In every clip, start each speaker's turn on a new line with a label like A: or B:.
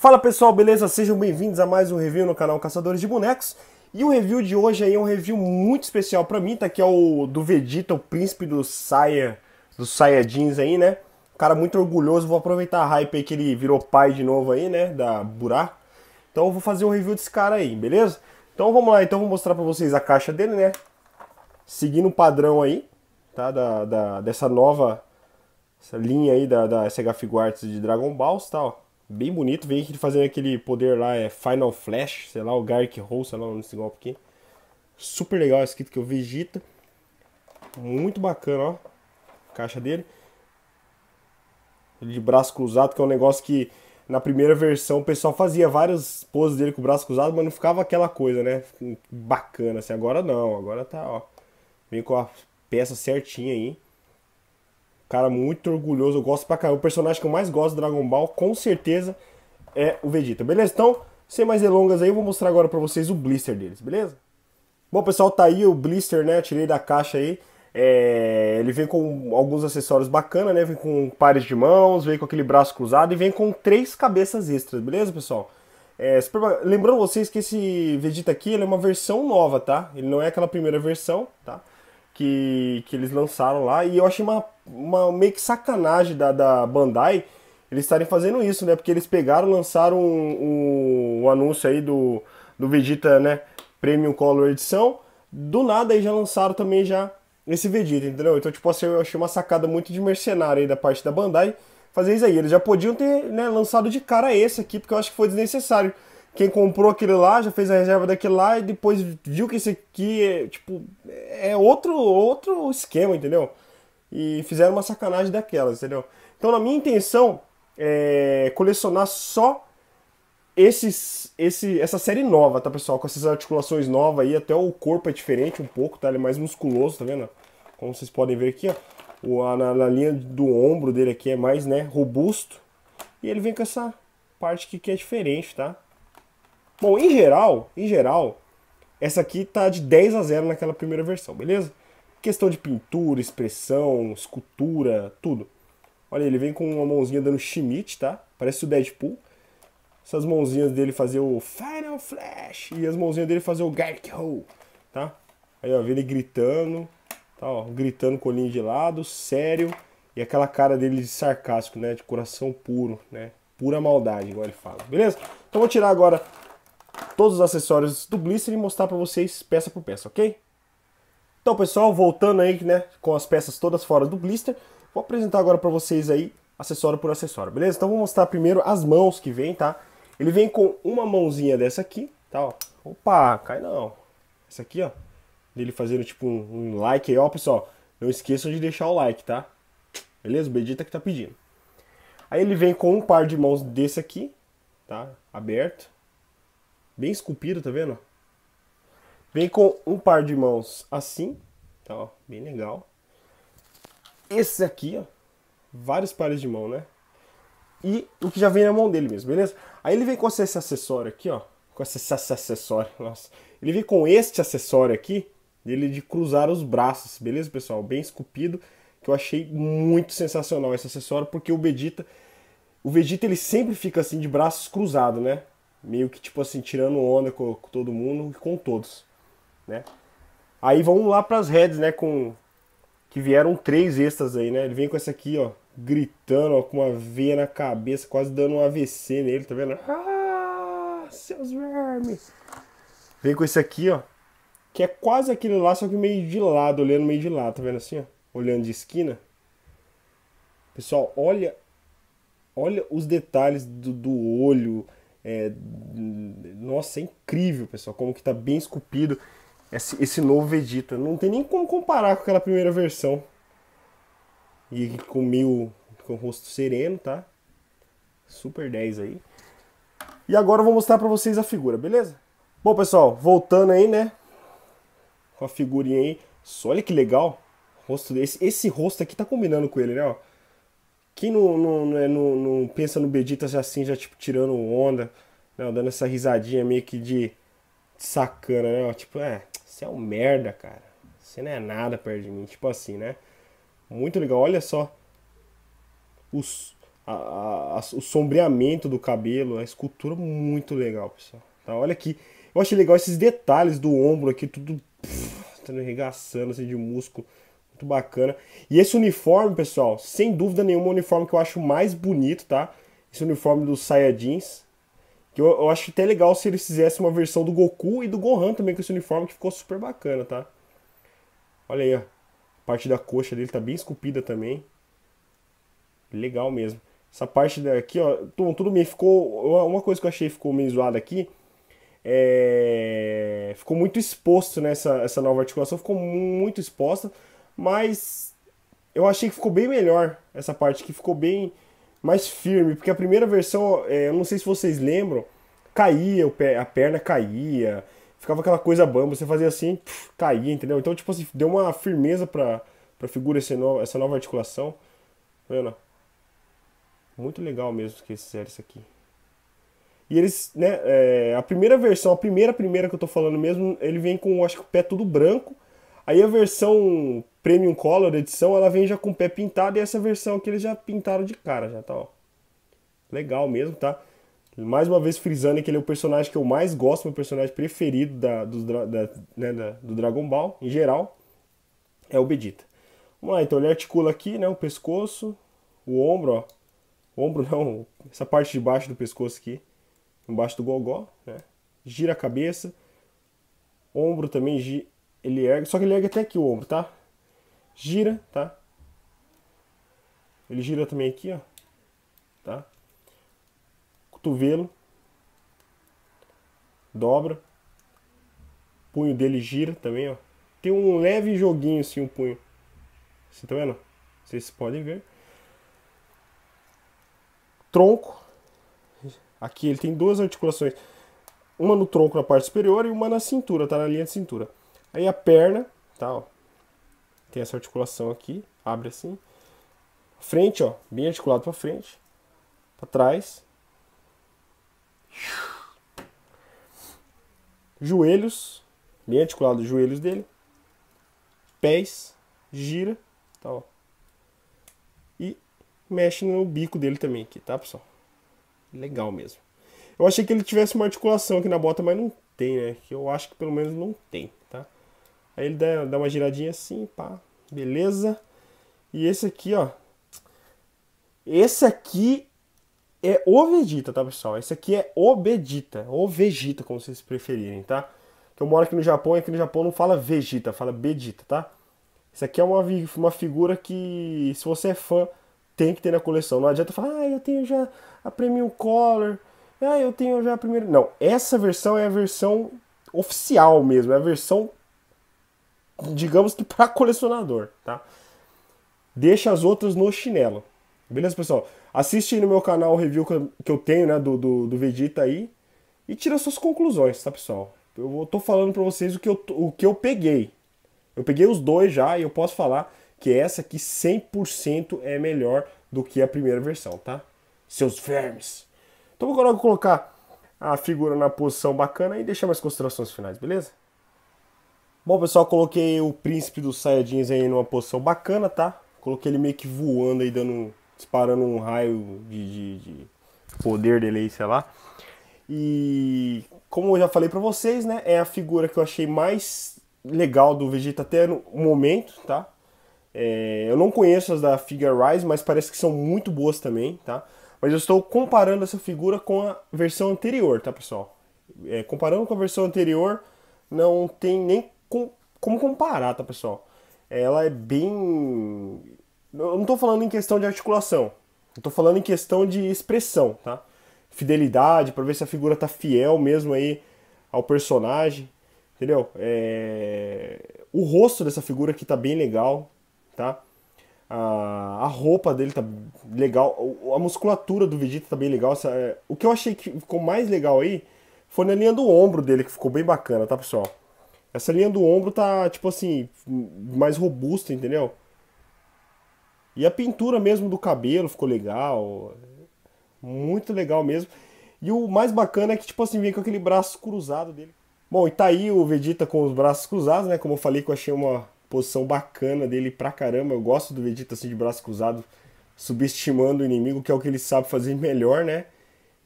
A: Fala pessoal, beleza? Sejam bem-vindos a mais um review no canal Caçadores de Bonecos. E o review de hoje aí é um review muito especial para mim, tá aqui é o do Vegeta, o príncipe do Saia, do Saia Jeans aí, né? Cara muito orgulhoso, vou aproveitar a hype aí que ele virou pai de novo aí, né, da Burá. Então eu vou fazer um review desse cara aí, beleza? Então vamos lá, então vou mostrar para vocês a caixa dele, né? Seguindo o padrão aí, tá? Da, da dessa nova essa linha aí da, da SH Figuarts de Dragon Balls, tá, ó bem bonito. Vem ele fazendo aquele poder lá, é Final Flash, sei lá, o Garrick Hole, sei lá o nome desse golpe aqui. Super legal esse kit que eu Vegeta. Muito bacana, ó. Caixa dele. Ele de braço cruzado, que é um negócio que na primeira versão o pessoal fazia várias poses dele com o braço cruzado, mas não ficava aquela coisa, né? Bacana, assim. Agora não, agora tá, ó. Vem com a peça certinha aí. Cara, muito orgulhoso. Eu gosto pra caramba. O personagem que eu mais gosto do Dragon Ball, com certeza, é o Vegeta. Beleza? Então, sem mais delongas aí, eu vou mostrar agora pra vocês o blister deles, beleza? Bom, pessoal, tá aí o blister, né? Eu tirei da caixa aí. É, ele vem com alguns acessórios bacana, né? Vem com pares de mãos, vem com aquele braço cruzado e vem com três cabeças extras, beleza, pessoal? É, super... Lembrando vocês que esse Vegeta aqui ele é uma versão nova, tá? Ele não é aquela primeira versão, tá? Que, que eles lançaram lá. E eu achei uma uma meio que sacanagem da, da Bandai eles estarem fazendo isso, né? Porque eles pegaram, lançaram o um, um, um anúncio aí do, do Vegeta, né? Premium Color Edição. Do nada aí já lançaram também já esse Vegeta, entendeu? Então, tipo assim, eu achei uma sacada muito de mercenário aí da parte da Bandai fazer isso aí. Eles já podiam ter né, lançado de cara esse aqui, porque eu acho que foi desnecessário. Quem comprou aquele lá, já fez a reserva daquele lá e depois viu que esse aqui é, tipo, é outro, outro esquema, entendeu? e fizeram uma sacanagem daquelas, entendeu? Então, na minha intenção é colecionar só esses, esse, essa série nova, tá, pessoal? Com essas articulações novas aí, até o corpo é diferente um pouco, tá? Ele é mais musculoso, tá vendo? Como vocês podem ver aqui, ó. O, na, na linha do ombro dele aqui é mais, né, robusto. E ele vem com essa parte aqui que é diferente, tá? Bom, em geral, em geral, essa aqui tá de 10 a 0 naquela primeira versão, beleza? Questão de pintura, expressão, escultura, tudo. Olha, ele vem com uma mãozinha dando Schmidt, tá? Parece o Deadpool. Essas mãozinhas dele fazer o Final Flash e as mãozinhas dele fazer o Garrick Hole, tá? Aí, ó, vê ele gritando, tá, ó, gritando com o olhinho de lado, sério, e aquela cara dele de sarcástico, né, de coração puro, né? Pura maldade, igual ele fala. Beleza? Então vou tirar agora todos os acessórios do Blister e mostrar para vocês peça por peça, ok? Então, pessoal, voltando aí, né, com as peças todas fora do blister, vou apresentar agora para vocês aí, acessório por acessório, beleza? Então, vou mostrar primeiro as mãos que vem, tá? Ele vem com uma mãozinha dessa aqui, tá, ó. Opa, cai não. Essa aqui, ó, dele fazendo tipo um, um like aí, ó, pessoal. Não esqueçam de deixar o like, tá? Beleza? O Bedita é que tá pedindo. Aí ele vem com um par de mãos desse aqui, tá? Aberto. Bem esculpido, tá vendo? Vem com um par de mãos assim, tá, ó, bem legal. Esse aqui, ó, vários pares de mão, né? E o que já vem na mão dele mesmo, beleza? Aí ele vem com esse acessório aqui, ó, com esse, esse acessório, nossa. Ele vem com este acessório aqui, dele de cruzar os braços, beleza, pessoal? Bem esculpido, que eu achei muito sensacional esse acessório, porque o Vegeta, o Vegeta ele sempre fica assim de braços cruzados, né? Meio que tipo assim, tirando onda com, com todo mundo e com todos né? Aí vamos lá para as redes né, com que vieram três extras aí, né? Ele vem com essa aqui, ó, gritando, ó, com uma veia na cabeça, quase dando um AVC nele, tá vendo? Ah, seus vermes. Vem com esse aqui, ó, que é quase aquele lá, só que meio de lado, olhando meio de lado, tá vendo assim, ó? Olhando de esquina. Pessoal, olha olha os detalhes do, do olho. É, nossa, é incrível, pessoal, como que tá bem esculpido esse, esse novo Vegeta. Não tem nem como comparar com aquela primeira versão. E com mil com o rosto sereno, tá? Super 10 aí. E agora eu vou mostrar pra vocês a figura, beleza? Bom, pessoal, voltando aí, né? Com a figurinha aí. Só olha que legal. rosto desse. Esse rosto aqui tá combinando com ele, né? Ó. Quem não, não, não, é, não pensa no Vegeta já assim, já tipo tirando onda, né? dando essa risadinha meio que de sacana, né? Ó, tipo, é, você é um merda, cara. Você não é nada perto de mim. Tipo assim, né? Muito legal. Olha só. Os, a, a, a, o sombreamento do cabelo. A escultura muito legal, pessoal. Tá? Olha aqui. Eu achei legal esses detalhes do ombro aqui. Tudo pff, arregaçando assim, de músculo. Muito bacana. E esse uniforme, pessoal. Sem dúvida nenhuma, o uniforme que eu acho mais bonito, tá? Esse uniforme do Saiyajins. Eu, eu, acho até legal se eles fizessem uma versão do Goku e do Gohan também com esse uniforme, que ficou super bacana, tá? Olha aí, ó. A parte da coxa dele tá bem esculpida também. Legal mesmo. Essa parte daqui, ó, tudo, tudo meio ficou... Uma coisa que eu achei ficou meio zoada aqui, é... ficou muito exposto nessa né, essa nova articulação, ficou muito exposta, mas eu achei que ficou bem melhor essa parte, que ficou bem mais firme, porque a primeira versão, é, eu não sei se vocês lembram, caía, o pé, a perna caía, ficava aquela coisa bamba, você fazia assim, pff, caía, entendeu? Então, tipo assim, deu uma firmeza pra, pra figura essa nova, essa nova articulação. olha tá vendo? Muito legal mesmo que eles fizeram isso aqui. E eles, né, é, a primeira versão, a primeira primeira que eu tô falando mesmo, ele vem com, acho que o pé tudo branco, Aí a versão Premium Color edição, ela vem já com o pé pintado e essa versão que eles já pintaram de cara, já tá, ó. Legal mesmo, tá? Mais uma vez frisando que ele é o personagem que eu mais gosto, meu personagem preferido da, do, da, né, da, do Dragon Ball, em geral, é o Vegeta. Vamos lá, então ele articula aqui, né, o pescoço, o ombro, ó. O ombro não, essa parte de baixo do pescoço aqui, embaixo do gogó, né? Gira a cabeça, ombro também gira ele ergue, só que ele ergue até aqui o ombro, tá? Gira, tá? Ele gira também aqui, ó. Tá? Cotovelo. Dobra. Punho dele gira também, ó. Tem um leve joguinho assim, o um punho. Você tá vendo? Vocês podem ver. Tronco. Aqui ele tem duas articulações. Uma no tronco na parte superior e uma na cintura, tá? Na linha de cintura. Aí a perna, tá, ó, tem essa articulação aqui, abre assim. Frente, ó, bem articulado para frente, para trás. Joelhos, bem articulado os joelhos dele. Pés, gira, tá, ó. E mexe no bico dele também aqui, tá, pessoal? Legal mesmo. Eu achei que ele tivesse uma articulação aqui na bota, mas não tem, né? Que eu acho que pelo menos não tem, tá? Aí ele dá, dá uma giradinha assim, pá, beleza. E esse aqui, ó. Esse aqui é o Vegeta, tá, pessoal? Esse aqui é o Vegeta, ou Vegeta, como vocês preferirem, tá? Que eu moro aqui no Japão e aqui no Japão não fala Vegeta, fala Vegeta, tá? esse aqui é uma, uma figura que, se você é fã, tem que ter na coleção. Não adianta falar, ah, eu tenho já a Premium Color, ah, eu tenho já a primeira. Não, essa versão é a versão oficial mesmo, é a versão digamos que para colecionador, tá? Deixa as outras no chinelo. Beleza, pessoal? Assiste aí no meu canal o review que eu tenho, né, do, do, do Vegeta aí. E tira suas conclusões, tá, pessoal? Eu tô falando pra vocês o que, eu, o que eu peguei. Eu peguei os dois já e eu posso falar que essa aqui 100% é melhor do que a primeira versão, tá? Seus vermes. Então vou colocar a figura na posição bacana e deixar mais considerações finais, beleza? Bom, pessoal, coloquei o príncipe dos Saiyajins aí numa posição bacana, tá? Coloquei ele meio que voando aí, dando, disparando um raio de, de, de poder dele aí, sei lá. E como eu já falei pra vocês, né? É a figura que eu achei mais legal do Vegeta até no momento, tá? É, eu não conheço as da Figure Rise, mas parece que são muito boas também, tá? Mas eu estou comparando essa figura com a versão anterior, tá, pessoal? É, comparando com a versão anterior, não tem nem com, como comparar, tá, pessoal? Ela é bem. Eu não tô falando em questão de articulação. Eu tô falando em questão de expressão, tá? Fidelidade, para ver se a figura tá fiel mesmo aí ao personagem, entendeu? É... O rosto dessa figura aqui tá bem legal, tá? A, a roupa dele tá legal, a musculatura do Vegeta tá bem legal. É, o que eu achei que ficou mais legal aí foi na linha do ombro dele, que ficou bem bacana, tá, pessoal? Essa linha do ombro tá, tipo assim, mais robusta, entendeu? E a pintura mesmo do cabelo ficou legal. Muito legal mesmo. E o mais bacana é que, tipo assim, vem com aquele braço cruzado dele. Bom, e tá aí o Vegeta com os braços cruzados, né? Como eu falei que eu achei uma posição bacana dele pra caramba. Eu gosto do Vegeta assim de braço cruzado, subestimando o inimigo, que é o que ele sabe fazer melhor, né?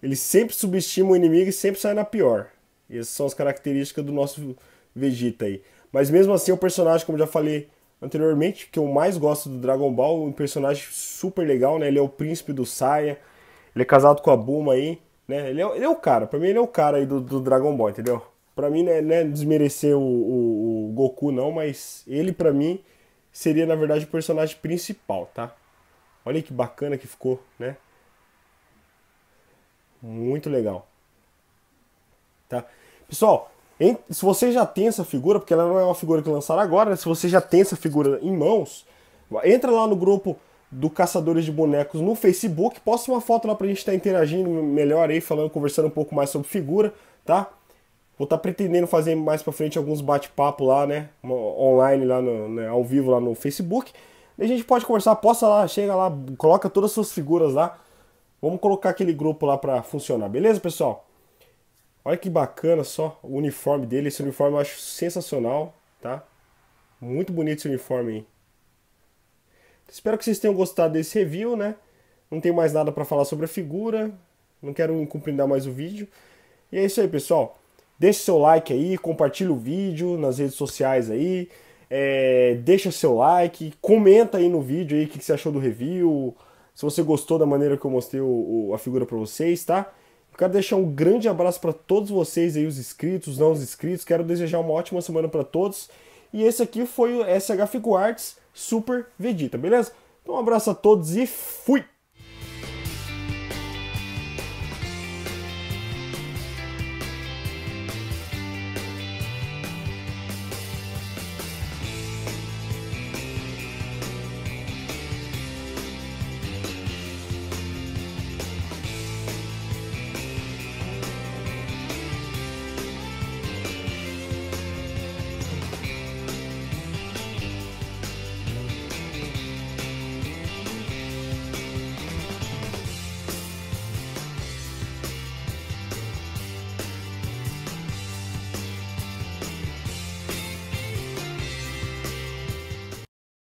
A: Ele sempre subestima o inimigo e sempre sai na pior. E essas são as características do nosso Vegeta aí. Mas mesmo assim, o é personagem, como já falei anteriormente, que eu mais gosto do Dragon Ball, um personagem super legal, né? Ele é o príncipe do Saia, ele é casado com a Buma aí, né? Ele é, ele é o cara, pra mim ele é o cara aí do, do Dragon Ball, entendeu? Pra mim, né, né desmerecer o, o, o Goku não, mas ele pra mim seria, na verdade, o personagem principal, tá? Olha que bacana que ficou, né? Muito legal. Tá? Pessoal, se você já tem essa figura, porque ela não é uma figura que lançaram agora, né? se você já tem essa figura em mãos, entra lá no grupo do Caçadores de Bonecos no Facebook, posta uma foto lá pra gente estar tá interagindo melhor aí, falando, conversando um pouco mais sobre figura, tá? Vou estar tá pretendendo fazer mais pra frente alguns bate-papo lá, né? Online, lá no, né? ao vivo lá no Facebook. E a gente pode conversar, posta lá, chega lá, coloca todas as suas figuras lá. Vamos colocar aquele grupo lá pra funcionar, beleza, pessoal? Olha que bacana só o uniforme dele. Esse uniforme eu acho sensacional, tá? Muito bonito esse uniforme aí. Espero que vocês tenham gostado desse review, né? Não tem mais nada para falar sobre a figura. Não quero cumprimentar mais o vídeo. E é isso aí, pessoal. Deixe seu like aí, compartilhe o vídeo nas redes sociais aí. É, deixa seu like, comenta aí no vídeo aí o que, que, você achou do review. Se você gostou da maneira que eu mostrei o, o, a figura para vocês, tá? Eu quero deixar um grande abraço para todos vocês aí, os inscritos, os não os inscritos. Quero desejar uma ótima semana para todos. E esse aqui foi o SH Fico Arts Super Vegeta, beleza? Então um abraço a todos e fui!